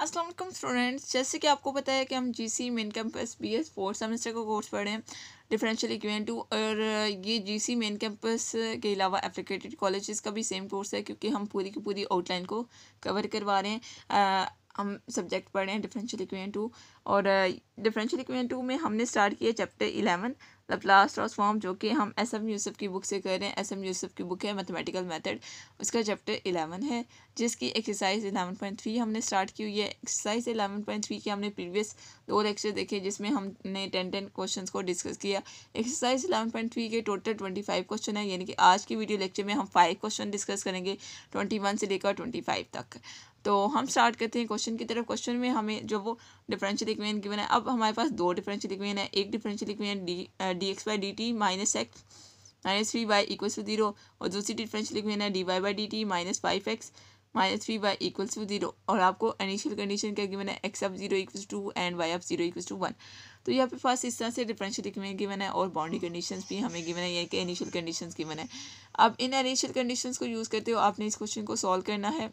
Aslam students जैसे कि आपको पता है कि हम G C main campus B S fourth semester का कोर्स पढ़े हैं डिफरेंशियल इक्वेन टू और ये जी सी मेन कैंपस के अलावा एप्लीकेटेड कॉलेज का भी सेम कोर्स है क्योंकि हम पूरी की पूरी आउटलाइन को कवर करवा रहे हैं हम सब्जेक्ट पढ़े हैं डिफरेंशियल इक्वेशन टू और डिफरेंशियल इक्वेशन टू में हमने स्टार्ट किया चैप्टर इलेवन लाप्लास ट्रांसफॉर्म जो कि हम एस एम यूसुफ की बुक से कर रहे हैं एस एम यूसुफ की बुक है मैथमेटिकल मेथड उसका चैप्टर इलेवन है जिसकी एक्सरसाइज इलेवन पॉइंट थ्री हमने स्टार्ट की हुई है एक्सरसाइज इलेवन पॉइंट थ्री की हमने प्रीवियस दो लेक्चर देखे जिसमें हमने टेन टेन क्वेश्चन को डिस्कस किया एक्सरसाइज इलेवन पॉइंट थ्री के टोटल ट्वेंटी फाइव क्वेश्चन है यानी कि आज की वीडियो लेक्चर में हम फाइव क्वेश्चन डिस्कस करेंगे ट्वेंटी वन से लेकर ट्वेंटी फाइव तक तो हम स्टार्ट करते हैं क्वेश्चन की तरफ क्वेश्चन में हमें जो वो डिफरेंशियल इक्वेशन गिवन है अब हमारे पास दो डिफरेंशियल इक्वेशन है एक differential equation d d x by D t minus x minus three y equals to zero और दूसरी डिफरेंशियल इक्वेशन है d y by D t minus five x minus three y equals to zero और आपको initial condition क्या given है x of zero equals two and y of zero equals to one तो यहाँ पे पास इस तरह से डिफरेंशियल इक्वेशन गिवन है और बाउंड्री कंडीशंस भी हमें गिवन है यानी कि इनिशियल कंडीशंस गिवन है अब इन इनिशियल कंडीशंस को यूज़ करते हुए आपने इस क्वेश्चन को सॉल्व करना है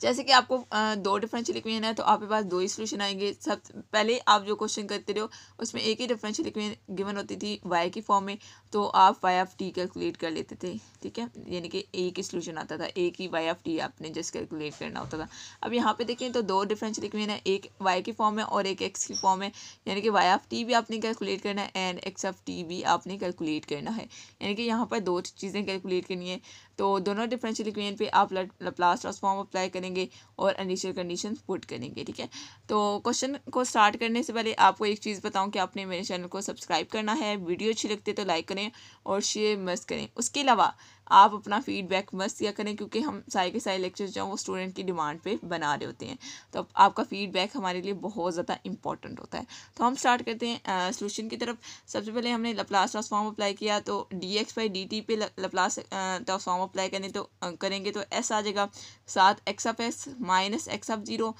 जैसे कि आपको दो डिफरेंशियल इक्वेशन है तो आपके पास दो ही सोल्यूशन आएंगे सब पहले आप जो क्वेश्चन करते रहे हो उसमें एक ही डिफरेंशियल इक्वेशन गिवन होती थी वाई की फॉर्म में तो आप वाई ऑफ टी कैलकुलेट कर लेते थे ठीक है यानी कि एक ही सोल्यूशन आता था एक ही वाई ऑफ टी आपने जस्ट कैलकुलेट करना होता था अब यहाँ पे देखें तो दो डिफरेंशियल इक्वेशन है एक वाई की फॉर्म है और एक एक्स की फॉर्म है यानी कि वाई ऑफ टी भी आपने कैलकुलेट करना है एंड एक्स ऑफ टी भी आपने कैलकुलेट करना है यानी कि यहाँ पर दो चीज़ें कैलकुलेट करनी है तो दोनों डिफरेंशियल इक्वेशन पे आप लाप्लास ट्रांसफॉर्म अप्लाई करेंगे और इनिशियल कंडीशन पुट करेंगे ठीक है तो क्वेश्चन को स्टार्ट करने से पहले आपको एक चीज़ बताऊँ कि आपने मेरे चैनल को सब्सक्राइब करना है वीडियो अच्छी लगती है तो लाइक करें और शेयर मस्त करें उसके अलावा आप अपना फीडबैक मस्त किया करें क्योंकि हम सारे के सारे लेक्चर्स जो हैं वो स्टूडेंट की डिमांड पे बना रहे होते हैं तो आपका फीडबैक हमारे लिए बहुत ज़्यादा इंपॉर्टेंट होता है तो हम स्टार्ट करते हैं सोल्यूशन की तरफ सबसे पहले हमने लप्लास ट्रांसफॉर्म अप्लाई किया तो d x by D t पे लप्लास ट्रांसफॉर्म अप्लाई करें तो करेंगे तो एस आ जाएगा साथ x of s minus x of zero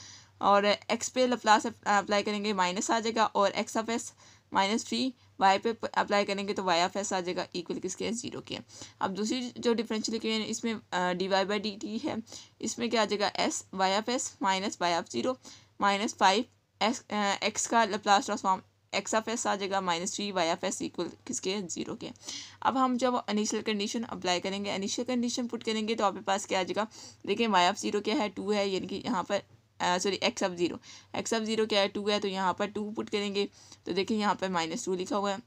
और एक्स पे लप्लास अप्लाई करेंगे माइनस आ जाएगा और x of s minus three y पे अप्लाई करेंगे तो वाई ऑफ एस आ जाएगा इक्वल किसके है जीरो के अब दूसरी जो डिफरेंशियल इक्वेशन इसमें d y by D t है इसमें क्या आ जाएगा s y of s minus y of zero minus five s x का लास्ट ट्रांसफॉर्म एक्स ऑफ एस आ जाएगा minus three y of s equal किसके जीरो के अब हम जब इनिशियल कंडीशन अप्लाई करेंगे इनिशियल कंडीशन पुट करेंगे तो आपके पास क्या आ जाएगा देखिए वाई ऑफ जीरो क्या है टू है यानी कि यहाँ पर sorry x of zero x of zero क्या है टू है तो यहाँ पर टू पुट करेंगे तो देखिए यहाँ पर माइनस टू लिखा हुआ है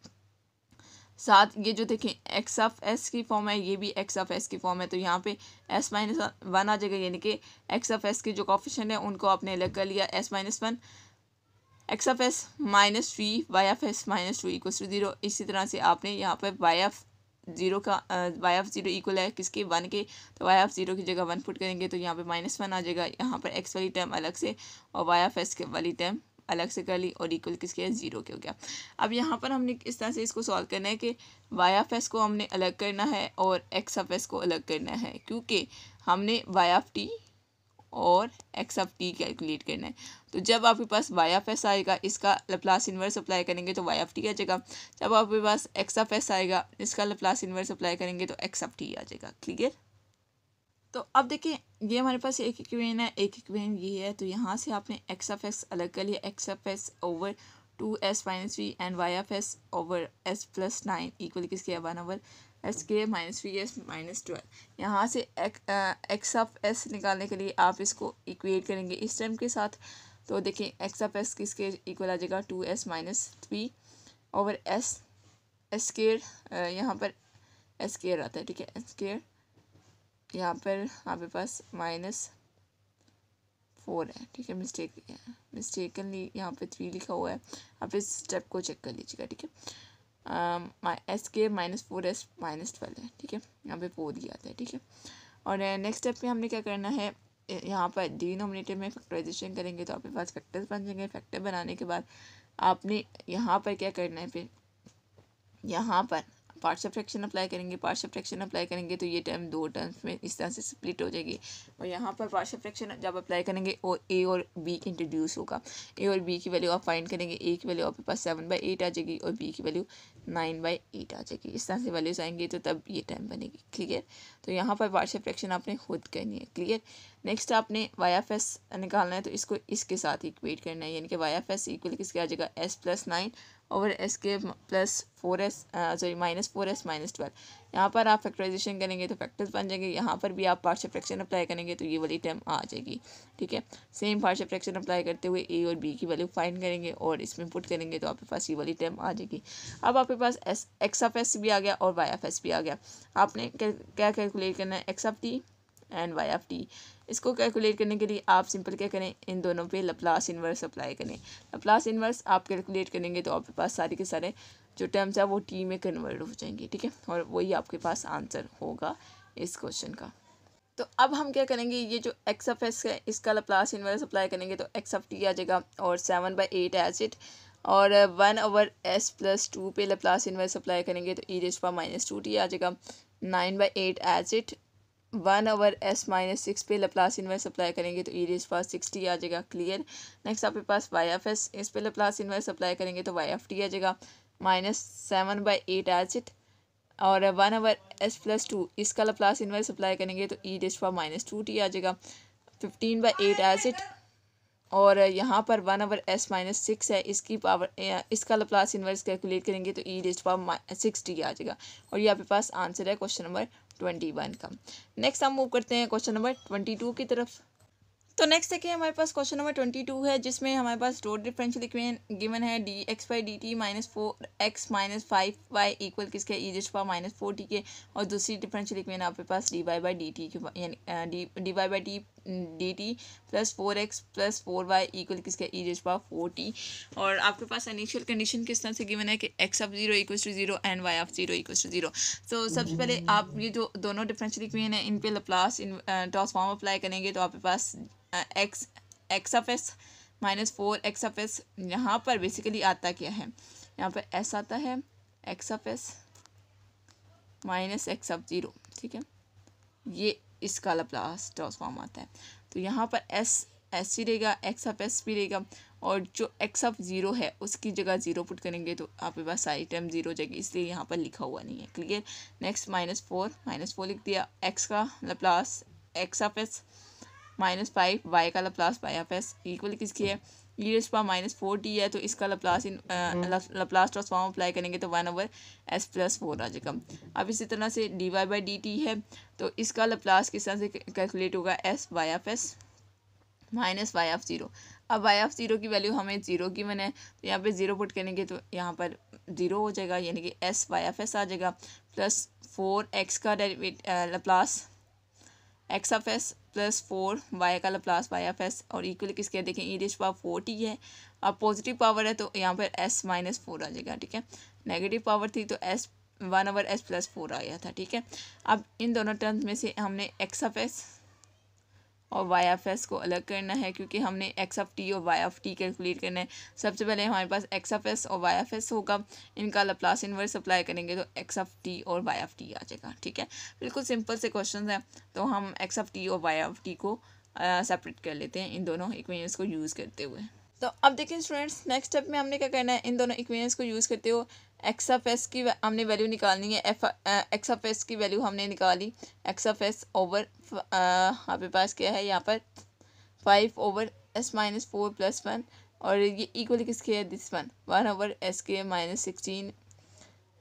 साथ ये जो देखें एक्स ऑफ एस की फॉर्म है ये भी एक्स ऑफ एस की फॉर्म है तो यहाँ पे एस माइनस वन आ जाएगा यानी कि एक्स ऑफ एस के जो कॉफिशन है उनको आपने अलग कर लिया s minus one x of s minus three y of s minus two equal to zero इसी तरह से आपने यहाँ पर वाई ऑफ जीरो का वाई ऑफ ज़ीरो इक्वल है किसके वन के तो वाई ऑफ ज़ीरो की जगह वन पुट करेंगे तो यहाँ पे माइनस वन आ जाएगा यहाँ पर एक्स वाली टर्म अलग से और वाई ऑफ एस वाली टर्म अलग से कर ली और इक्वल किसके है ज़ीरो के हो गया अब यहाँ पर हमने इस तरह से इसको सॉल्व करना है कि वाई ऑफ एस को हमने अलग करना है और एक्स ऑफ एस को अलग करना है क्योंकि हमने वाई ऑफ टी और एक्स ऑफ टी कैलकुलेट करना है तो जब आपके पास वाई ऑफ एस आएगा इसका लप्लास इन्वर्स अप्लाई करेंगे तो वाई ऑफ टी आ जाएगा जब आपके पास एक्स ऑफ एस आएगा इसका लप्लास इन्वर्स अप्लाई करेंगे तो एक्स ऑफ टी आ जाएगा क्लियर तो अब देखिए ये हमारे पास एक इक्वेन है एक इक्वेन ये है तो यहाँ से आपने एक्स ऑफ एक्स अलग कर लिया x of s over two s minus three and y of s over S plus nine equal किसके वन ओवर एस के minus three s minus twelve यहाँ से एक्स ऑफ एस निकालने के लिए आप इसको इक्वेट करेंगे इस टर्म के साथ तो देखें एक्स ऑफ एस किसके इक्वल आ जाएगा two s minus three over s s square यहाँ पर एस केयर आता है ठीक है एस केयर यहाँ पर आपके पास माइनस फोर है ठीक है मिस्टेक मिस्टेकनली यहाँ पे थ्री लिखा हुआ है आप इस स्टेप को चेक कर लीजिएगा ठीक है एस के minus four s minus twelve है ठीक है यहाँ पे फोर दिया जाता है ठीक है और नेक्स्ट स्टेप में हमने क्या करना है यहाँ पर डिनोमिनेटर में फैक्टराइजेशन करेंगे तो आपके पास फैक्टर्स बन जाएंगे फैक्टर बनाने के बाद आपने यहाँ पर क्या करना है फिर यहाँ पर ऑफ फ्रैक्शन अप्लाई करेंगे ऑफ फ्रैक्शन अप्लाई करेंगे तो ये टर्म दो टर्म्स में इस तरह से स्प्लिट हो जाएगी और यहाँ पर ऑफ फ्रैक्शन जब अप्लाई करेंगे तो और ए और बी इंट्रोड्यूस होगा ए और बी की वैल्यू आप फाइंड करेंगे ए की वैल्यू आपके पास सेवन बाई एट आ जाएगी और बी की वैल्यू नाइन बाई एट आ जाएगी इस तरह से वैल्यूज आएंगे तो तब ये टाइम बनेगी क्लियर तो यहाँ पर वार्षिक फ्रैक्शन आपने खुद करनी है क्लियर नेक्स्ट आपने वाई एफ एस निकालना है तो इसको इसके साथ इक्वेट करना है यानी कि वाई एफ एस इक्वल किसके आ जाएगा एस प्लस नाइन और एस के plus four s sorry minus four s minus twelve यहाँ पर आप फैक्टराइजेशन करेंगे तो फैक्टर्स बन जाएंगे यहाँ पर भी आप पार्शियल फ्रैक्शन अप्लाई करेंगे तो ये वाली टर्म आ जाएगी ठीक है सेम पार्शियल फ्रैक्शन अप्लाई करते हुए ए और बी की वैल्यू फाइन करेंगे और इसमें पुट करेंगे तो आपके पास ये वाली टर्म आ जाएगी अब आपके पास एस एक्स ऑफ एस भी आ गया और वाई ऑफ एस भी आ गया आपने क्या कैलकुलेट करना है x of t and y of t इसको कैलकुलेट करने के लिए आप सिंपल क्या करें इन दोनों पे लप्लास इन्वर्स अप्लाई करें लप्लास इन्वर्स आप कैलकुलेट करेंगे तो आपके पास सारे के सारे जो टर्म्स है वो टी में कन्वर्ट हो जाएंगे ठीक है और वही आपके पास आंसर होगा इस क्वेश्चन का तो अब हम क्या करेंगे ये जो एक्स ऑफ एस है इसका लप्लास इनवर्स अप्लाई करेंगे तो एक्स ऑफ टी आ जाएगा और seven by eight edge it और one over S plus two पे लप्लास इनवर्स अप्लाई करेंगे तो e raise power minus two T आ जाएगा nine by eight edge it one over s minus six पे लप्लास इनवर्स अप्लाई करेंगे तो e रेस्पा six sixty आ जाएगा क्लियर नेक्स्ट आपके पास वाई एफ एस इस पे लप्लास इनवर्स अप्लाई करेंगे तो वाई एफ टी आ जाएगा minus seven by eight h it और one over S plus two इसका प्लस इनवर्स अप्लाई करेंगे तो e dish for minus two T आ जाएगा fifteen by eight edge it और यहाँ पर one over s minus six है इसकी पावर इसका लप्लास इनवर्स कैलकुलेट करेंगे तो e dist power six t आ जाएगा और ये आपके पास आंसर है क्वेश्चन नंबर ट्वेंटी वन का नेक्स्ट हम मूव करते हैं क्वेश्चन नंबर ट्वेंटी टू की तरफ तो नेक्स्ट देखिए हमारे पास क्वेश्चन नंबर ट्वेंटी टू है जिसमें हमारे पास रोड डिफरेंशियल इक्वेशन गिवन है d x by D t minus four x minus five y equal किसके ई जिस पावर माइनस फोर टी के और दूसरी डिफरेंशियल इक्वेशन आपके पास d y by D t के यानी d d y by t hmm. D t plus four x plus four y equal किसका e raise power four t और आपके पास इनिशियल कंडीशन किस तरह से गिवन है कि x of zero equal to zero and y of zero equal to zero तो सबसे पहले हम्म। आप ये जो दोनों डिफरेंशियल इक्वेशन है इन पे लप्लास इन ट्रांसफॉर्म अप्लाई करेंगे तो आपके पास x x of s minus four x of s यहाँ पर बेसिकली आता क्या है यहाँ पर एस आता है x of s minus x of zero ठीक है ये इसका लप्लास ट्रांसफॉर्म आता है तो यहाँ पर एस एस भी रहेगा एक्स अप एस भी रहेगा और जो एक्स अप ज़ीरो है उसकी जगह ज़ीरो पुट करेंगे तो आपके पास सारी टर्म ज़ीरो हो जाएगी इसलिए यहाँ पर लिखा हुआ नहीं है clear next minus four minus four लिख दिया एक्स का Laplace x of s minus five y का Laplace y of s equal किसकी है e raise minus four t है तो इसका Laplace in Laplace transform apply करेंगे तो one over S plus four आ जाएगा अब इसी तरह से d y by D t है तो इसका लप्लास किस तरह से कैलकुलेट होगा S y of s minus y of zero अब वाई ऑफ ज़ीरो की वैल्यू हमें ज़ीरो की मन है तो यहाँ पर ज़ीरो पुट करेंगे तो यहाँ पर ज़ीरो हो जाएगा यानी कि एस वाई ऑफ एस आ जाएगा प्लस फोर एक्स का Laplace Laplace x of s plus four y का प्लस वाई एफ एस और इक्वल किसके देखें e raise power four t है अब पॉजिटिव पावर है तो यहाँ पर एस माइनस फोर आ जाएगा ठीक है नेगेटिव पावर थी तो s one over S plus four आया था ठीक है अब इन दोनों टर्म्स में से हमने एक्स एफ एस और वाई एफ एस को अलग करना है क्योंकि हमने एक्स ऑफ टी और वाई ऑफ टी कैलकुलेट करना है सबसे पहले हमारे पास एक्स ऑफ एस और वाई एफ एस होगा इनका लप्लास इनवर्स अप्लाई करेंगे तो एक्स ऑफ टी और वाई ऑफ टी आ जाएगा ठीक है बिल्कुल सिंपल से क्वेश्चन हैं तो हम एक्स ऑफ टी और वाई ऑफ टी को सेपरेट कर लेते हैं इन दोनों इक्वेशंस को यूज़ करते हुए तो अब देखें स्टूडेंट्स नेक्स्ट स्टेप में हमने क्या करना है इन दोनों इक्वेशंस को यूज़ करते हुए एक्स ऑफ एस की हमने वैल्यू निकालनी है एफ एक्स ऑफ एस की वैल्यू हमने निकाली एक्स ऑफ एस ओवर आपके पास क्या है यहाँ पर five over s minus four plus one और ये इक्वल किसके है this one one over s के माइनस सिक्सटीन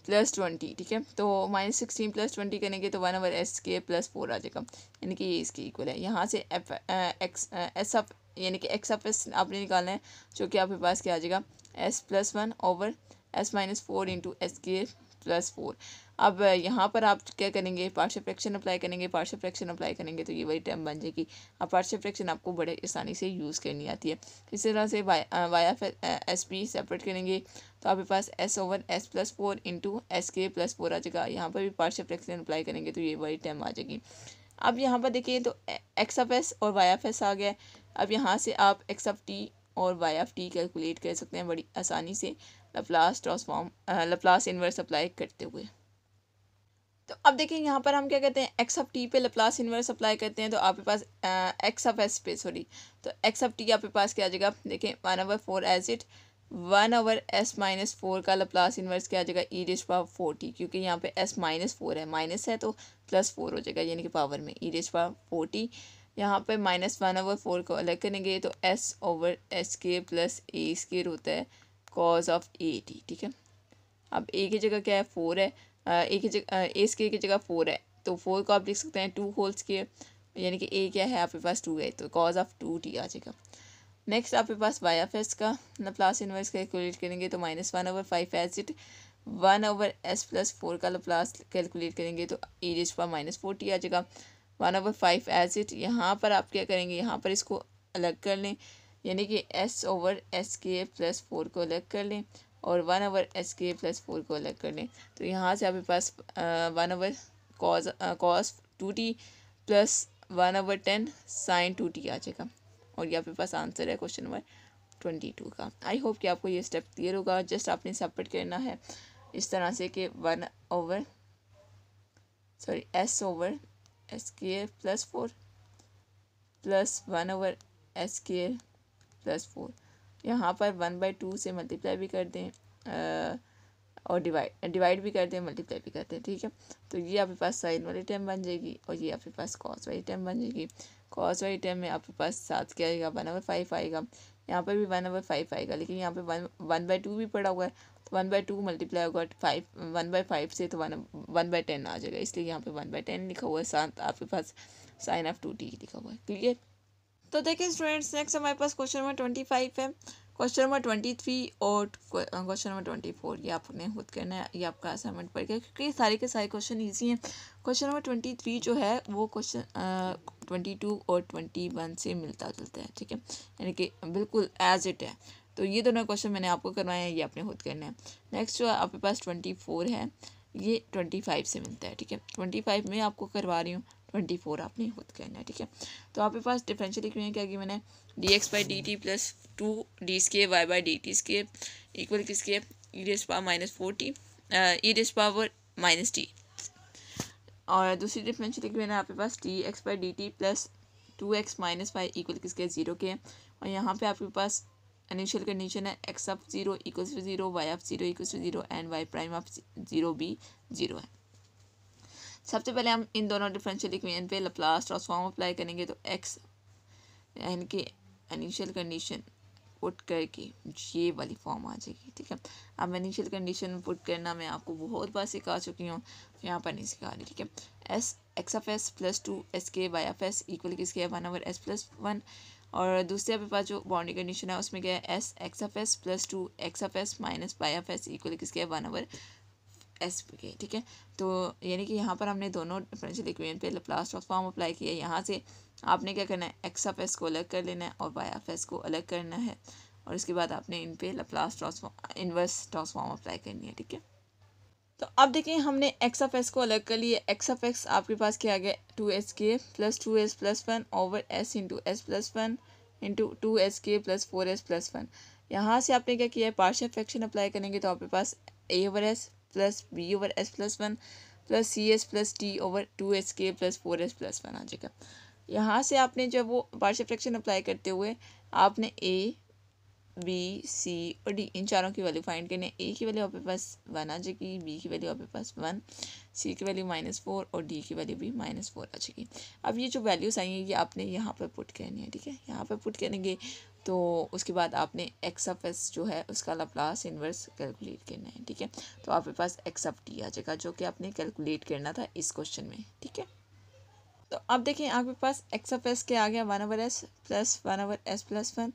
प्लस ट्वेंटी ठीक है तो माइनस सिक्सटीन प्लस ट्वेंटी करेंगे तो वन ओवर एस के प्लस फोर आ जाएगा यानी कि ये इसके इक्वल है यहाँ से एफ एक्स एस ऑफ यानी कि एक्स ऑफ एस आपने निकालना है जो कि आपके पास क्या आ जाएगा s plus one over s minus four into s के प्लस फोर अब uh, यहाँ पर आप क्या करेंगे पार्शियल फ्रैक्शन अप्लाई करेंगे पार्शियल फ्रैक्शन अप्लाई करेंगे तो ये वही टर्म बन जाएगी अब पार्शियल फ्रैक्शन आपको बड़े आसानी से यूज़ करनी आती है इसी तरह से y y s p separate करेंगे तो आपके पास s over S plus four into s के प्लस फोर आ जाएगा यहाँ पर भी पार्शियल फ्रैक्शन अप्लाई करेंगे तो ये वही टर्म आ जाएगी अब यहाँ पर देखिए तो एक्स ऑफ एस और वाई एफ एस आ गया अब यहाँ से आप एक्स ऑफ टी और वाई एफ टी कैलकुलेट कर सकते हैं बड़ी आसानी से Laplace transform Laplace inverse apply करते हुए तो अब देखिए यहाँ पर हम क्या कहते हैं एक्स ऑफ टी पे लप्लास इन्वर्स अप्लाई करते हैं तो आपके पास एक्स ऑफ एस पे सॉरी तो एक्स ऑफ टी आपके पास क्या आ जाएगा देखें one over four edge it one over s minus four का लप्लास इन्वर्स क्या आ जाएगा e dish power four t क्योंकि यहाँ पे एस माइनस फोर है माइनस है तो प्लस फोर हो जाएगा यानी कि पावर में e dish power four t यहाँ पर माइनस वन ओवर फोर को अलग करेंगे तो एस ओवर एस के प्लस ए स्केयर होता है कॉज ऑफ ए टी ठीक है अब ए की जगह क्या है फोर है ए की जगह ए स्केयर की जगह फोर है तो फोर को आप लिख सकते हैं टू होल स्केयर यानी कि ए क्या है आपके पास टू है तो कॉज ऑफ टू टी आ जाएगा नेक्स्ट आपके पास वाई एफ एस का लप्लास इनवर्स कैलकुलेट करेंगे तो minus one over five s it one over S plus four का लप्लास कैलकुलेट करेंगे तो ए रेज पर माइनस फोर टी आ जाएगा one over five edge it यहाँ पर आप क्या करेंगे यहाँ पर इसको अलग कर लें यानी कि एस ओवर एस के प्लस फोर को अलग कर लें और वन ओवर एस के प्लस फोर को अलग कर लें तो यहाँ से आपके पास one over cos cos two t plus one over ten sine two T आ जाएगा और ये आपके पास आंसर है क्वेश्चन नंबर ट्वेंटी टू का आई होप कि आपको ये स्टेप क्लियर होगा जस्ट आपने सपोर्ट करना है इस तरह से कि one over sorry s over s के plus four plus one over s के प्लस फोर यहाँ पर वन बाई टू से मल्टीप्लाई भी कर दें आ, और डिवाइड डिवाइड भी करते हैं मल्टीप्लाई भी करते हैं ठीक है तो ये आपके पास साइन वाली टर्म बन जाएगी और ये आपके पास कॉस वाली टर्म बन जाएगी कॉस वाली टर्म में आपके पास सात क्या आएगा वन ओवर फाइव आएगा यहाँ पर भी वन ओवर फाइव आएगा लेकिन यहाँ पर वन वन बाई टू भी पड़ा हुआ है तो वन बाई टू मल्टीप्लाई होगा फाइव वन बाई फाइव से तो वन वन बाई टेन आ जाएगा इसलिए यहाँ पर वन बाई टेन लिखा हुआ है साथ आपके पास साइन ऑफ टू टी लिखा हुआ है क्लियर तो देखिए स्टूडेंट्स नेक्स्ट हमारे पास क्वेश्चन नंबर ट्वेंटी फाइव है क्वेश्चन नंबर ट्वेंटी थ्री और क्वेश्चन नंबर ट्वेंटी फोर ये आपने खुद करना है ये आपका असाइनमेंट पड़ गया क्योंकि सारे के सारे क्वेश्चन ईजी हैं क्वेश्चन नंबर ट्वेंटी थ्री जो है वो क्वेश्चन ट्वेंटी टू और ट्वेंटी वन से मिलता जुलता है ठीक है यानी कि बिल्कुल एज इट है तो ये दोनों क्वेश्चन मैंने आपको करवाए हैं ये आपने खुद करना है नेक्स्ट जो आपके पास ट्वेंटी फोर है ये ट्वेंटी फाइव से मिलता है ठीक है ट्वेंटी फाइव में आपको करवा रही हूँ ट्वेंटी फोर आपने खुद करना है ठीक है तो आपके पास डिफरेंशियल इक्वेशन क्या कि मैंने d x by D t plus two d square y by D t square equal किसके e s power minus four t e s power minus t और दूसरी डिफरेंशियल इक्वेशन है आपके पास d x by D t plus two x minus five equal किसके zero के और यहाँ पे आपके पास इनिशियल कंडीशन है x of zero equals to zero y of zero equals to zero and y prime of zero be zero है सबसे पहले हम इन दोनों डिफरेंशियल इक्वेशन पे लप्लास ट्रांसफॉर्म अप्लाई करेंगे तो एक्स यानी कि इनिशियल कंडीशन पुट करके ये वाली फॉर्म आ जाएगी ठीक है अब इनिशियल कंडीशन पुट करना मैं आपको बहुत बार सिखा चुकी हूँ यहाँ पर नहीं सिखा रही ठीक है s x of s plus two S के वाई ऑफ एस इक्वल किसके one over S plus one और दूसरे आपके पास जो बाउंड्री कंडीशन है उसमें क्या है s x of s plus two x of s minus y of s equal किसके है वन ओवर एस के ठीक है तो यानी कि यहाँ पर हमने दोनों डिफरेंशियल इक्वेशन पे लाप्लास ट्रांसफॉर्म अप्लाई किया यहाँ से आपने क्या करना है एक्स ऑफ एस को अलग कर लेना है और वाई ऑफ एस को अलग करना है और इसके बाद आपने इन पे Laplace transform inverse transform apply करनी है ठीक है तो अब देखिए हमने एक्स ऑफ एस को अलग कर लिया एक्स ऑफ एक्स आपके पास क्या आ गया टू एस के plus two S plus one over s into s plus one into two S के plus four S plus one यहाँ से आपने क्या किया है पार्शियल फ्रैक्शन अप्लाई करेंगे तो आपके पास A over S plus B over S plus one plus C S plus T over two S के plus four S plus one आ जाएगा यहाँ से आपने जो वो पार्शियल फ्रैक्शन अप्लाई करते हुए आपने ए बी सी और डी इन चारों की वैल्यू फाइंड करनी है ए की वैल्यू आपके पास वन आ जाएगी बी की वैल्यू आपके पास वन सी की वैल्यू माइनस फोर और डी की वैल्यू भी माइनस फोर आ जाएगी अब ये जो वैल्यूज़ आई हैं ये आपने यहाँ पर पुट करनी है ठीक है यहाँ पर पुट करेंगे तो उसके बाद आपने एक्स ऑफ एस जो है उसका लप्लास इन्वर्स कैलकुलेट करना है ठीक है तो आपके पास एक्स ऑफ टी आ जाएगा जो कि आपने कैलकुलेट करना था इस क्वेश्चन में ठीक है तो अब देखें आपके पास एक्स ऑफ एस के आ गया one over S plus one over S plus one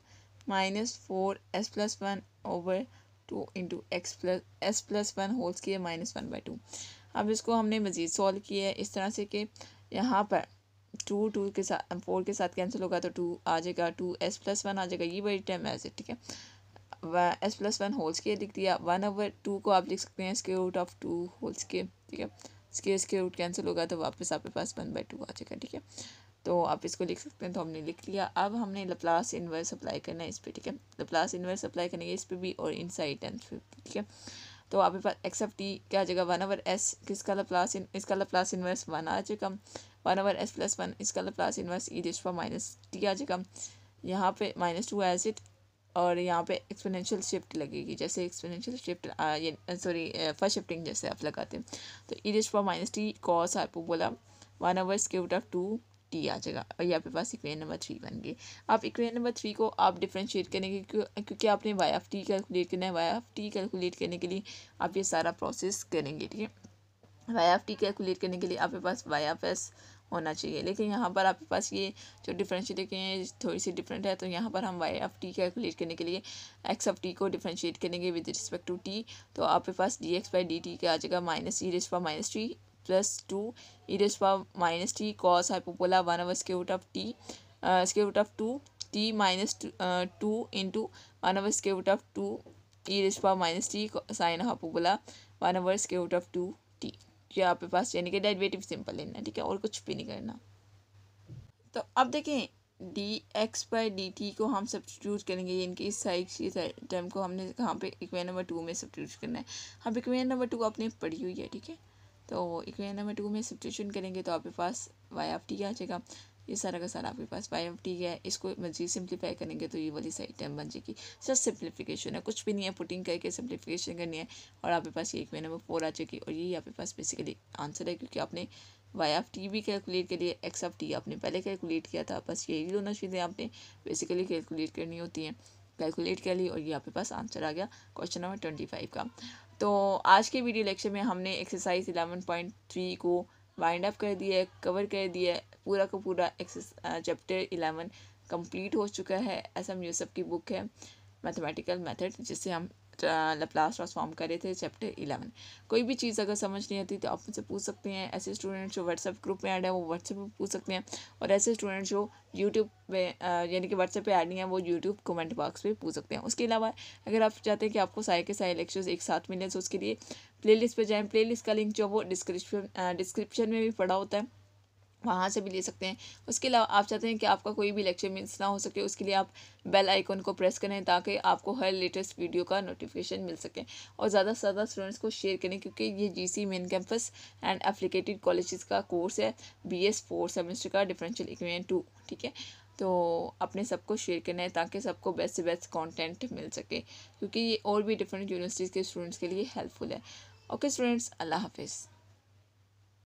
minus four S plus one over two into X plus S plus one whole's किए माइनस वन बाई टू अब इसको हमने मज़ीद सॉल्व किया है इस तरह से कि यहाँ पर टू टू के साथ फोर के साथ कैंसिल होगा तो टू आ जाएगा टू एस प्लस वन आ जाएगा ये बड़ी टर्म है ठीक है एस प्लस वन होल्स के लिख दिया वन ओवर टू को आप लिख सकते हैं square root of two whole's के ठीक है इसके इसके रूट कैंसिल होगा तो वापस आपके पास वन बाई टू आ जाएगा ठीक है तो आप इसको लिख सकते हैं तो हमने लिख लिया अब हमने लप्लास इनवर्स अप्लाई करना है इस पर ठीक है लप्लास इनवर्स अप्लाई करेंगे इस पर भी और इन साइड टर्म्स पे ठीक है तो आपके पास एफ टी क्या आ जाएगा वन ओवर एस किसका प्लस इन इसका प्लस इनवर्स वन आ जाएगा one over S plus one इसका प्लस इनवर्स ई रेस्ट पर माइनस टी आ जाएगा यहाँ पे माइनस टू एज इट और यहाँ पे एक्सपोनेंशियल शिफ्ट लगेगी जैसे exponential shift sorry first shifting जैसे आप लगाते हैं तो ई रेस्ट पर माइनस टी कॉस आपको बोला वन ओवर स्क्यूट ऑफ टू टी आ जाएगा और ये आपके पास इक्वेशन नंबर थ्री बन गई आप इक्वेशन नंबर थ्री को आप डिफ्रेंशिएट करेंगे क्योंकि आपने वाई ऑफ टी कैलकुलेट करना है वाई ऑफ टी कैलकुलेट करने के लिए आप ये सारा प्रोसेस करेंगे ठीक है वाई ऑफ टी कैलकुलेट करने के लिए आपके पास वाई ऑफ एस होना चाहिए लेकिन यहाँ पर आपके पास ये जो डिफ्रेंशिएट हैं थोड़ी सी डिफरेंट है तो यहाँ पर हम वाई ऑफ टी कैलकुलेट करने के लिए एक्स ऑफ टी को डिफ्रेंशिएट करेंगे विद रिस्पेक्ट टू टी तो आपके पास d x by D t का आ जाएगा minus e raise power minus t plus two e raise power minus T cos hyperbola one over square root of t square root of two t minus two into one over square root of two e raise power minus t sine hyperbola one over square root of two T ये आपके पास यानी कि derivative simple लेना ठीक है और कुछ भी नहीं करना तो अब देखें D x by D T को हम सब्सिट्यूट करेंगे इनकी इस साइड की टर्म को हमने कहाँ पे इक्वेन नंबर टू में सब्सिट्यूट करना है हम इक्वेन नंबर टू आपने पढ़ी हुई है ठीक है तो इक्वेशन नंबर टू में सब्सटीट्यूशन करेंगे तो आपके पास वाई ऑफ टी आ जाएगा ये सारा का सारा आपके पास वाई ऑफ टी है इसको मजीद सिंप्लीफाई करेंगे तो ये वाली साइड टर्म बन जाएगी सर सिंप्लीफिकेशन है कुछ भी नहीं है पुटिंग करके सिंप्लीफिकेशन करनी है और आपके पास ये इक्वेशन नंबर फोर आ जाएगी और ये आपके पास बेसिकली आंसर है क्योंकि आपने वाई ऑफ टी भी कैलकुलेट के लिए एक्स ऑफ टी आपने पहले कैलकुलेट किया था बस यही दोनों चीज़ें आपने बेसिकली कैलकुलेट करनी होती हैं कैलकुलेट कर ली और ये आपके पास आंसर आ गया क्वेश्चन नंबर ट्वेंटी फाइव का तो आज के वीडियो लेक्चर में हमने एक्सरसाइज इलेवन पॉइंट थ्री को वाइंड अप कर दिया है कवर कर दिया है पूरा का पूरा चैप्टर इलेवन कंप्लीट हो चुका है एस एम यूसफ की बुक है मैथमेटिकल मेथड जिससे हम लप्लास uh, ट्रांसफॉर्म कर रहे थे चैप्टर इलेवन कोई भी चीज़ अगर समझ नहीं आती तो आप मुझसे पूछ सकते हैं ऐसे स्टूडेंट जो व्हाट्सएप ग्रुप में ऐड है वो व्हाट्सएप पर पूछ सकते हैं और ऐसे स्टूडेंट जो यूट्यूब पे uh, यानी कि व्हाट्सएप पे ऐड नहीं है वो यूट्यूब कमेंट बॉक्स पे पूछ सकते हैं उसके अलावा अगर आप चाहते हैं कि आपको सारे के सारे लेक्चर्स एक साथ मिले तो उसके लिए प्लेलिस्ट पे जाएं प्लेलिस्ट का लिंक जो वो डिस्क्रिप्शन डिस्क्रिप्शन uh, में भी पड़ा होता है वहाँ से भी ले सकते हैं उसके अलावा आप चाहते हैं कि आपका कोई भी लेक्चर मिस ना हो सके उसके लिए आप बेल आइकन को प्रेस करें ताकि आपको हर लेटेस्ट वीडियो का नोटिफिकेशन मिल सके और ज़्यादा से ज़्यादा स्टूडेंट्स को शेयर करें क्योंकि ये G C main campus and affiliated college का कोर्स है बी एस सेमेस्टर का डिफरेंशियल इक्वेन टू ठीक है तो अपने सबको शेयर करना है ताकि सबको बेस्ट से बेस्ट कॉन्टेंट मिल सके क्योंकि ये और भी डिफरेंट यूनिवर्सिटीज़ के स्टूडेंट्स के लिए हेल्पफुल है ओके स्टूडेंट्स अल्लाह हाफिज़